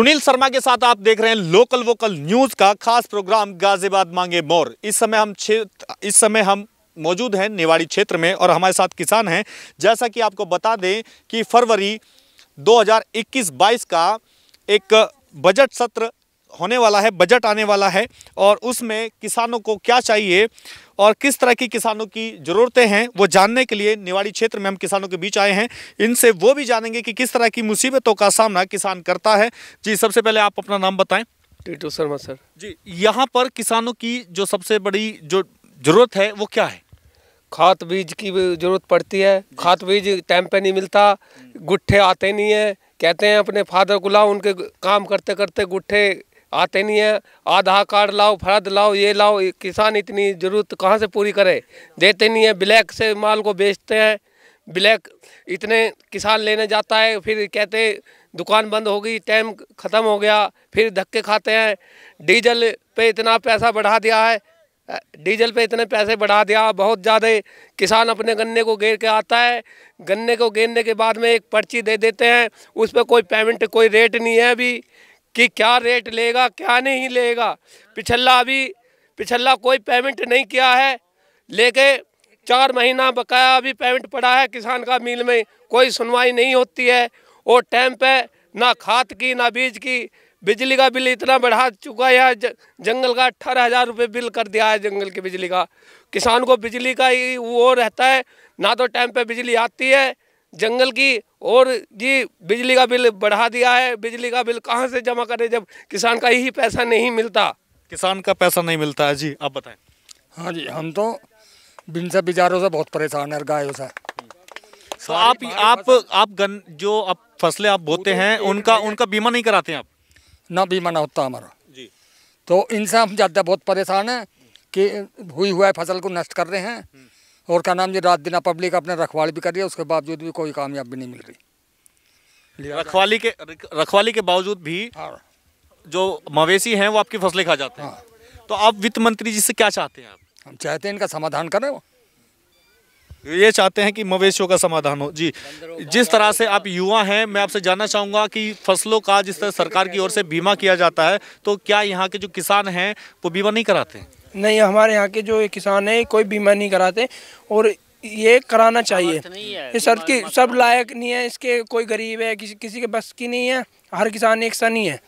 सुनील शर्मा के साथ आप देख रहे हैं लोकल वोकल न्यूज का खास प्रोग्राम गाजीबाद मांगे मोर इस समय हम इस समय हम मौजूद हैं निवाड़ी क्षेत्र में और हमारे साथ किसान हैं जैसा कि आपको बता दें कि फरवरी 2021-22 का एक बजट सत्र होने वाला है बजट आने वाला है और उसमें किसानों को क्या चाहिए और किस तरह की किसानों की ज़रूरतें हैं वो जानने के लिए निवाड़ी क्षेत्र में हम किसानों के बीच आए हैं इनसे वो भी जानेंगे कि किस तरह की मुसीबतों का सामना किसान करता है जी सबसे पहले आप अपना नाम बताएं टीटू शर्मा सर जी यहाँ पर किसानों की जो सबसे बड़ी जो ज़रूरत है वो क्या है खाद बीज की ज़रूरत पड़ती है खाद बीज टाइम पे नहीं मिलता गुट्ठे आते नहीं है कहते हैं अपने फादर को उनके काम करते करते गुट्ठे आते नहीं है आधार कार्ड लाओ फर्द लाओ ये लाओ किसान इतनी ज़रूरत कहाँ से पूरी करे देते नहीं है ब्लैक से माल को बेचते हैं ब्लैक इतने किसान लेने जाता है फिर कहते दुकान बंद हो गई टाइम ख़त्म हो गया फिर धक्के खाते हैं डीजल पे इतना पैसा बढ़ा दिया है डीजल पे इतने पैसे बढ़ा दिया बहुत ज़्यादा किसान अपने गन्ने को घेर के आता है गन्ने को घेरने के बाद में एक पर्ची दे देते हैं उस पर कोई पेमेंट कोई रेट नहीं है अभी कि क्या रेट लेगा क्या नहीं लेगा पिछला अभी पिछला कोई पेमेंट नहीं किया है लेके चार महीना बकाया अभी पेमेंट पड़ा है किसान का मिल में कोई सुनवाई नहीं होती है और टाइम पे ना खाद की ना बीज की बिजली का बिल इतना बढ़ा चुका है जंगल का अठारह हज़ार रुपये बिल कर दिया है जंगल की बिजली का किसान को बिजली का ही वो रहता है ना तो टाइम पे बिजली आती है जंगल की और जी बिजली का बिल बढ़ा दिया है बिजली का बिल कहाँ से जमा करें जब किसान का ही पैसा नहीं मिलता किसान का पैसा नहीं मिलता है जी आप बताएं हाँ जी हम तो से बिजारों से बहुत परेशान है गायों से तो आप आप आप गन जो आप फसलें आप बोते हैं उनका उनका बीमा नहीं कराते आप ना बीमा ना होता हमारा जी तो इनसे हम ज़्यादा बहुत परेशान है कि हुई हुआ फसल को नष्ट कर रहे हैं और क्या नाम जी रात दिन पब्लिक अपने रखवाली भी कर रही है उसके बावजूद भी कोई कामयाबी नहीं मिल रही रखवाली के रखवाली के बावजूद भी हाँ। जो मवेशी हैं वो आपकी फसलें खा जाते हैं हाँ। तो आप वित्त मंत्री जी से क्या चाहते हैं आप हम चाहते हैं इनका समाधान करें वो ये चाहते हैं कि मवेशियों का समाधान हो जी जिस तरह से आप युवा हैं मैं आपसे जानना चाहूँगा कि फसलों का जिस तरह सरकार की ओर से बीमा किया जाता है तो क्या यहाँ के जो किसान हैं वो बीमा नहीं कराते नहीं हमारे यहाँ के जो किसान हैं कोई बीमा नहीं कराते और ये कराना चाहिए ये सब की सब लायक नहीं है इसके कोई गरीब है किसी किसी के बस की नहीं है हर किसान एक सा नहीं है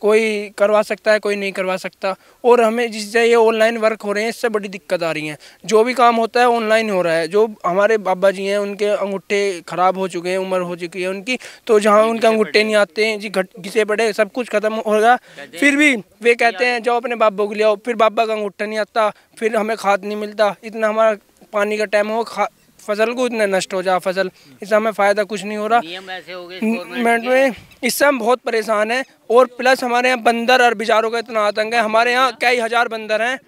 कोई करवा सकता है कोई नहीं करवा सकता और हमें जिससे ये ऑनलाइन वर्क हो रहे हैं इससे बड़ी दिक्कत आ रही है जो भी काम होता है ऑनलाइन हो रहा है जो हमारे बाबा जी हैं उनके अंगूठे ख़राब हो चुके हैं उम्र हो चुकी है उनकी तो जहाँ उनके अंगूठे नहीं आते हैं जी घट घिसे पड़े सब कुछ ख़त्म होगा फिर भी वे कहते हैं जाओ अपने बाबा को ले आओ फिर बाबा का अंगूठा नहीं आता फिर हमें खाद नहीं मिलता इतना हमारा पानी का टाइम हो खा फसल को इतने नष्ट हो जाए फसल इससे हमें फ़ायदा कुछ नहीं हो रहा गवर्नमेंट में इससे हम बहुत परेशान हैं और प्लस हमारे यहाँ बंदर और बिजारों का इतना आतंक है हमारे यहाँ कई हज़ार बंदर हैं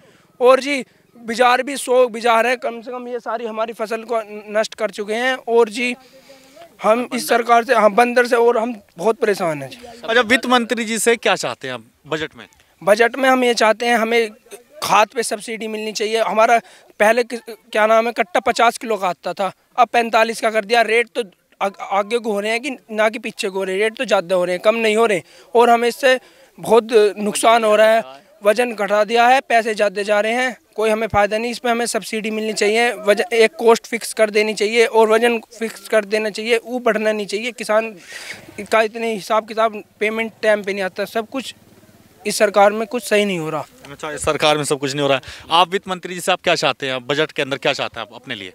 और जी बिजार भी सौ बिजार हैं कम से कम ये सारी हमारी फसल को नष्ट कर चुके हैं और जी हम इस सरकार से हम हाँ, बंदर से और हम बहुत परेशान हैं जी अच्छा वित्त मंत्री जी से क्या चाहते हैं बजट में बजट में हम ये चाहते हैं हमें खाद पे सब्सिडी मिलनी चाहिए हमारा पहले क्या नाम है कट्टा पचास किलो का आता था अब पैंतालीस का कर दिया रेट तो आगे को हो रहे हैं कि ना कि पीछे को हो रहे रेट तो ज़्यादा हो रहे हैं कम नहीं हो रहे और हमें इससे बहुत नुकसान हो रहा है वज़न घटा दिया है पैसे ज़्यादा जा रहे हैं कोई हमें फ़ायदा नहीं इसमें हमें सब्सिडी मिलनी चाहिए वजन एक कोस्ट फिक्स कर देनी चाहिए और वज़न फिक्स कर देना चाहिए वो बढ़ना नहीं चाहिए किसान का इतने हिसाब किताब पेमेंट टाइम पे नहीं आता सब कुछ इस सरकार में कुछ सही नहीं हो रहा अच्छा इस सरकार में सब कुछ नहीं हो रहा है आप वित्त मंत्री जी से आप क्या चाहते हैं बजट के अंदर क्या चाहते हैं आप अपने लिए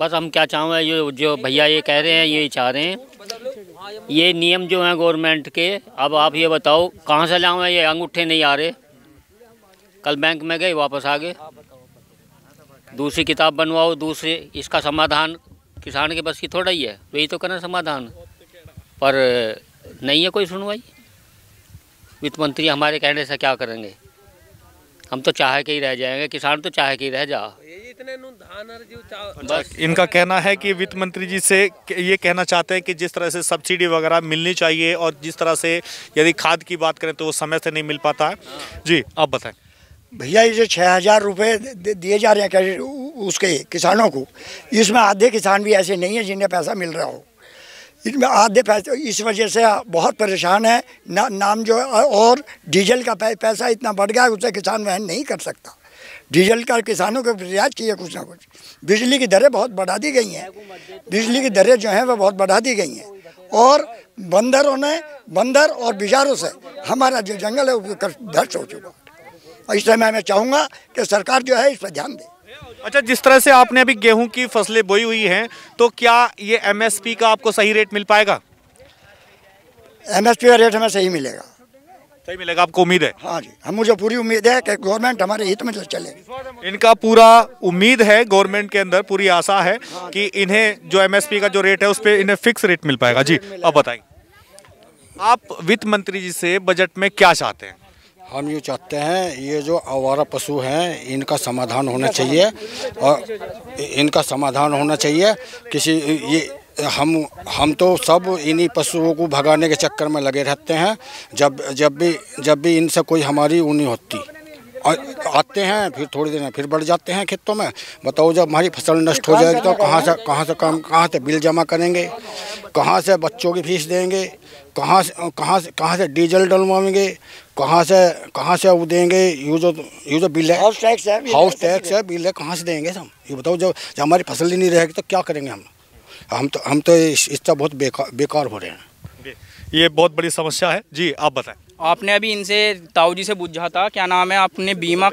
बस हम क्या चाहूँगा ये जो भैया ये कह रहे हैं ये चाह रहे हैं ये नियम जो हैं गवर्नमेंट के अब आप ये बताओ कहाँ से लाऊँ ये अंगूठे नहीं आ रहे कल बैंक में गए वापस आ गए दूसरी किताब बनवाओ दूसरे इसका समाधान किसान के बस की थोड़ा ही है वही तो करना समाधान पर नहीं है कोई सुनवाई वित्त मंत्री हमारे कहने से क्या करेंगे हम तो चाहे के ही रह जाएंगे किसान तो चाहे के ही रह जा इनका कहना है कि वित्त मंत्री जी से ये कहना चाहते हैं कि जिस तरह से सब्सिडी वगैरह मिलनी चाहिए और जिस तरह से यदि खाद की बात करें तो वो समय से नहीं मिल पाता है हाँ। जी आप बताएं भैया ये जो छः हज़ार रुपये दिए जा रहे हैं उसके किसानों को इसमें आधे किसान भी ऐसे नहीं है जिन्हें पैसा मिल रहा हो इसमें आधे पैसे इस वजह से बहुत परेशान है ना, नाम जो और डीजल का पैसा इतना बढ़ गया उसे किसान वहन नहीं कर सकता डीजल का किसानों को रियाज चाहिए कुछ ना कुछ बिजली की दरें बहुत बढ़ा दी गई हैं बिजली की दरें जो हैं वह बहुत बढ़ा दी गई हैं और बंदरों ने बंदर और बिजारों से हमारा जो जंगल है वो भ्रष्ट हो चुका है इस समय मैं चाहूँगा कि सरकार जो है इस पर ध्यान दे अच्छा जिस तरह से आपने अभी गेहूं की फसलें बोई हुई हैं तो क्या ये एमएसपी का आपको सही रेट मिल पाएगा एमएसपी का रेट हमें सही मिलेगा सही मिलेगा आपको उम्मीद है हाँ जी हम मुझे पूरी उम्मीद है कि गवर्नमेंट हमारे हित में चले इनका पूरा उम्मीद है गवर्नमेंट के अंदर पूरी आशा है कि इन्हें जो एमएसपी का जो रेट है उस पर इन्हें फिक्स रेट मिल पाएगा जी अब बताइए आप वित्त मंत्री जी से बजट में क्या चाहते हैं हम ये चाहते हैं ये जो आवारा पशु हैं इनका समाधान होना चाहिए और इनका समाधान होना चाहिए किसी ये हम हम तो सब इन्हीं पशुओं को भगाने के चक्कर में लगे रहते हैं जब जब भी जब भी इनसे कोई हमारी ऊनी होती आते हैं फिर थोड़ी देर में फिर बढ़ जाते हैं खेतों में बताओ जब हमारी फसल नष्ट हो जाएगी तो कहाँ से कहाँ से काम कहाँ से बिल जमा करेंगे कहाँ से बच्चों की फीस देंगे कहाँ से कहाँ से कहाँ से डीजल डलवाएंगे कहाँ से कहाँ से वो देंगे यू जो यू जो बिल है हाउस टैक्स है हाउस टैक्स है बिल है कहाँ से देंगे हम ये बताओ जब जब हमारी फसल ही नहीं रहेगी तो क्या करेंगे हम हम तो हम तो इस इसका बहुत बेकार बेकार हो रहे हैं ये बहुत बड़ी समस्या है जी आप बताएं आपने अभी इनसे ताऊ जी से पूछा था क्या नाम है आपने बीमा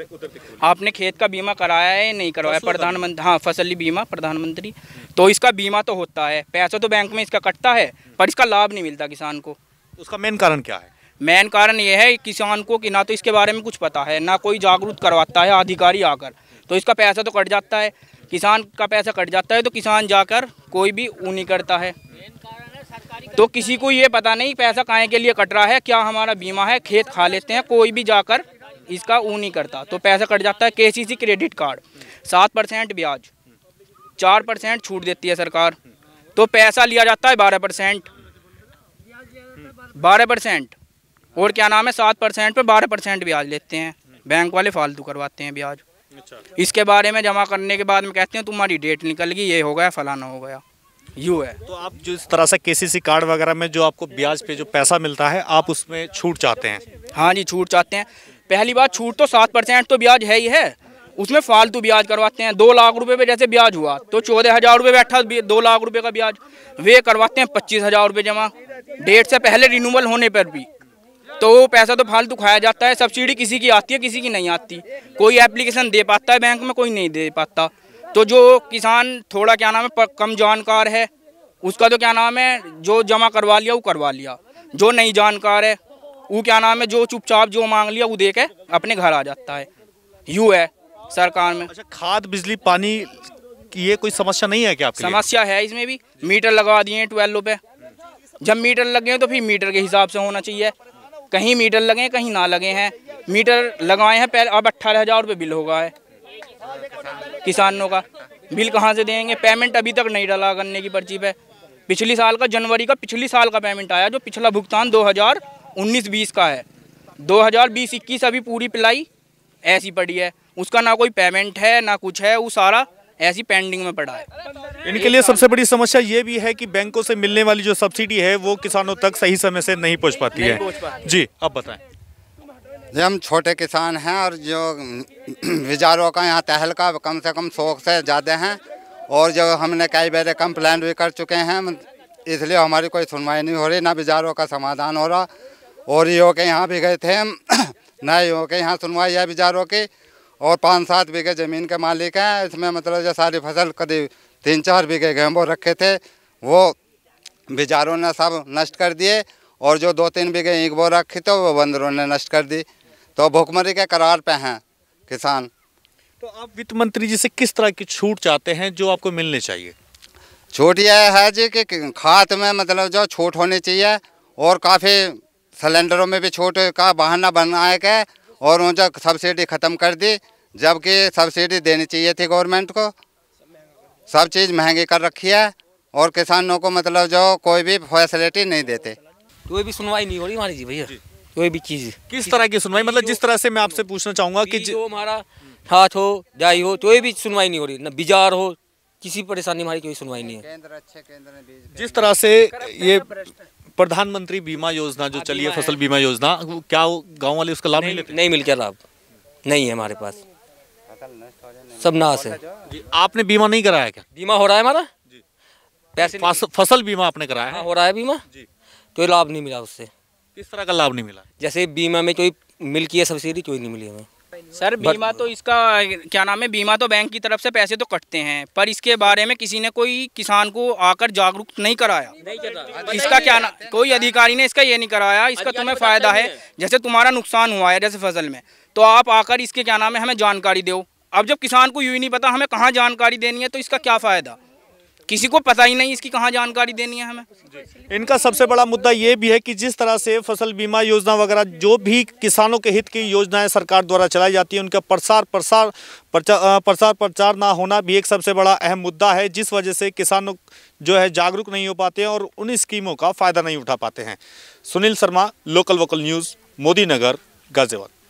आपने खेत का बीमा कराया है नहीं करवाया प्रधानमंत्री हाँ फसली बीमा प्रधानमंत्री तो इसका बीमा तो होता है पैसा तो बैंक में इसका कटता है पर इसका लाभ नहीं मिलता किसान को तो उसका मेन कारण क्या है मेन कारण यह है किसान को कि ना तो इसके बारे में कुछ पता है ना कोई जागरूक करवाता है अधिकारी आकर तो इसका पैसा तो कट जाता है किसान का पैसा कट जाता है तो किसान जाकर कोई भी ऊनी करता है तो किसी को ये पता नहीं पैसा काहे के लिए कट रहा है क्या हमारा बीमा है खेत खा लेते हैं कोई भी जाकर इसका वो नहीं करता तो पैसा कट जाता है के क्रेडिट कार्ड सात परसेंट ब्याज चार परसेंट छूट देती है सरकार तो पैसा लिया जाता है बारह परसेंट बारह परसेंट और क्या नाम है सात परसेंट पर बारह परसेंट ब्याज लेते हैं बैंक वाले फालतू करवाते हैं ब्याज अच्छा। इसके बारे में जमा करने के बाद में कहते हैं तुम्हारी डेट निकल गई ये हो गया फलाना हो गया यू है तो आप जो इस तरह से केसीसी कार्ड वगैरह में जो आपको ब्याज पे जो पैसा मिलता है आप उसमें छूट चाहते हैं हाँ जी छूट चाहते हैं पहली बात छूट तो सात परसेंट तो ब्याज है ही है उसमें फालतू ब्याज करवाते हैं दो लाख रुपए पे जैसे ब्याज हुआ तो चौदह हज़ार रुपये बैठा दो लाख रुपए का ब्याज वे करवाते हैं पच्चीस हज़ार रुपये जमा डेट से पहले रिन्यूअल होने पर भी तो पैसा तो फालतू खाया जाता है सब्सिडी किसी की आती है किसी की नहीं आती कोई एप्लीकेशन दे पाता है बैंक में कोई नहीं दे पाता तो जो किसान थोड़ा क्या नाम है कम जानकार है उसका तो क्या नाम है जो जमा करवा लिया वो करवा लिया जो नहीं जानकार है वो क्या नाम है जो चुपचाप जो मांग लिया वो दे के अपने घर आ जाता है यू है सरकार में अच्छा खाद बिजली पानी की ये कोई समस्या नहीं है क्या आपके समस्या है इसमें भी मीटर लगवा दिए ट्वेल्व पे जब मीटर गए तो फिर मीटर के हिसाब से होना चाहिए कहीं मीटर लगे कहीं ना लगे हैं मीटर लगाए हैं पहले अब अट्ठारह हज़ार रुपये बिल होगा है किसानों का बिल कहाँ से देंगे पेमेंट अभी तक नहीं डाला गन्ने की पर्ची पे पिछली साल का जनवरी का पिछली साल का पेमेंट आया जो पिछला भुगतान 2019-20 का है 2020-21 अभी पूरी पिलाई ऐसी पड़ी है उसका ना कोई पेमेंट है ना कुछ है वो सारा ऐसी पेंडिंग में पड़ा है इनके लिए सबसे बड़ी समस्या ये भी है कि बैंकों से मिलने वाली जो सब्सिडी है वो किसानों तक सही समय से नहीं पहुँच पाती है जी अब बताएं जी हम छोटे किसान हैं और जो विचारों का यहाँ तहलका कम से कम सौ से ज़्यादा हैं और जो हमने कई बार कंप्लेन भी कर चुके हैं इसलिए हमारी कोई सुनवाई नहीं हो रही ना विचारों का समाधान हो रहा और यो के यहाँ भी गए थे हम ना यो के यहाँ सुनवाई है विचारों की और पाँच सात बीघे ज़मीन के मालिक हैं इसमें मतलब जो सारी फसल करीब तीन चार बीघे गेहूँ रखे थे वो विचारों ने सब नष्ट कर दिए और जो दो तीन बीघे ईंक बो रखी थे वो बंदरों ने नष्ट कर दी तो भुखमरी के करार पे हैं किसान तो आप वित्त मंत्री जी से किस तरह की छूट चाहते हैं जो आपको मिलनी चाहिए छूट यह है जी कि खाद में मतलब जो छूट होनी चाहिए और काफ़ी सिलेंडरों में भी छूट का बहाना बनाए गए और उनका सब्सिडी ख़त्म कर दी जबकि सब्सिडी देनी चाहिए थी गवर्नमेंट को सब चीज़ महंगी कर रखी है और किसानों को मतलब जो कोई भी फैसिलिटी नहीं देते कोई तो भी सुनवाई नहीं हो रही हमारी जी भैया कोई भी चीज़ किस तरह की सुनवाई मतलब जिस तरह से मैं आपसे पूछना चाहूंगा कि जो हमारा हाथ हो जाई हो कोई तो भी सुनवाई नहीं हो रही ना बिजार हो किसी परेशानी हमारी कोई सुनवाई नहीं है जिस तरह से ये प्रधानमंत्री बीमा योजना जो हाँ, चली है फसल बीमा योजना क्या गाँव वाले उसका लाभ नहीं लेते नहीं मिल क्या लाभ नहीं है हमारे पास सब तो नाश है आपने बीमा नहीं कराया क्या बीमा हो रहा है हमारा पैसे फसल बीमा आपने कराया हाँ, हो रहा है बीमा कोई तो लाभ नहीं मिला उससे किस तरह का लाभ नहीं मिला जैसे बीमा में कोई मिल की सब्सिडी कोई नहीं मिली हमें सर बीमा तो इसका क्या नाम है बीमा तो बैंक की तरफ से पैसे तो कटते हैं पर इसके बारे में किसी ने कोई किसान को आकर जागरूक नहीं कराया नहीं इसका क्या ना कोई अधिकारी ने इसका ये नहीं कराया इसका तुम्हें फायदा है जैसे तुम्हारा नुकसान हुआ है जैसे फसल में तो आप आकर इसके क्या नाम है हमें जानकारी दो अब जब किसान को यू ही नहीं पता हमें कहाँ जानकारी देनी है तो इसका क्या फ़ायदा किसी को पता ही नहीं इसकी कहाँ जानकारी देनी है हमें इनका सबसे बड़ा मुद्दा ये भी है कि जिस तरह से फसल बीमा योजना वगैरह जो भी किसानों के हित की योजनाएं सरकार द्वारा चलाई जाती है उनका प्रसार प्रसार प्रचार प्रचार ना होना भी एक सबसे बड़ा अहम मुद्दा है जिस वजह से किसानों जो है जागरूक नहीं हो पाते हैं और उन स्कीमों का फ़ायदा नहीं उठा पाते हैं Sunil Sharma local vocal news Modi Nagar Ghaziabad